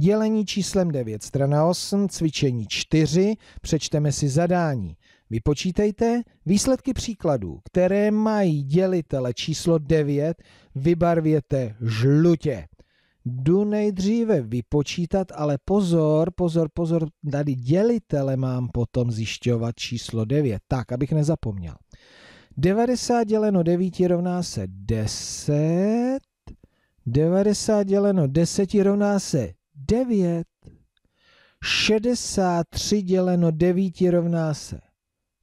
Dělení číslem 9, strana 8, cvičení 4, přečteme si zadání. Vypočítejte výsledky příkladů, které mají dělitele číslo 9, vybarvěte žlutě. Jdu nejdříve vypočítat, ale pozor, pozor, pozor, tady dělitele mám potom zjišťovat číslo 9, tak, abych nezapomněl. 90 děleno 9 rovná se 10, 90 děleno 10 rovná se 9. 63 děleno 9 rovná se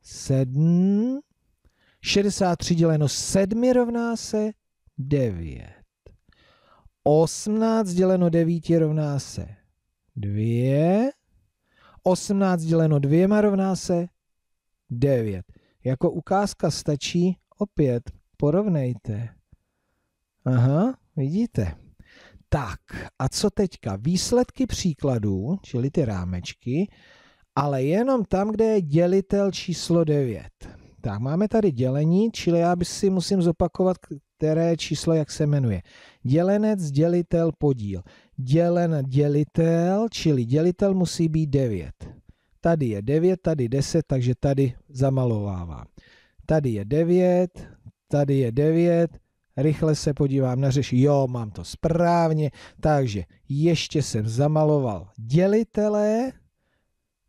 7. 63 děleno 7 rovná se 9. 18 děleno 9 rovná se 2. 18 děleno 2 rovná se 9. Jako ukázka stačí opět porovnejte. Aha, vidíte. Tak a co teďka? Výsledky příkladů, čili ty rámečky, ale jenom tam, kde je dělitel číslo 9. Tak máme tady dělení, čili já si musím zopakovat, které číslo jak se jmenuje. Dělenec, dělitel, podíl. Dělen, dělitel, čili dělitel musí být 9. Tady je 9, tady 10, takže tady zamalovávám. Tady je 9, tady je 9, rychle se podívám na řeš, jo, mám to správně, takže ještě jsem zamaloval dělitele,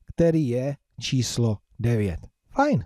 který je číslo 9. Fajn.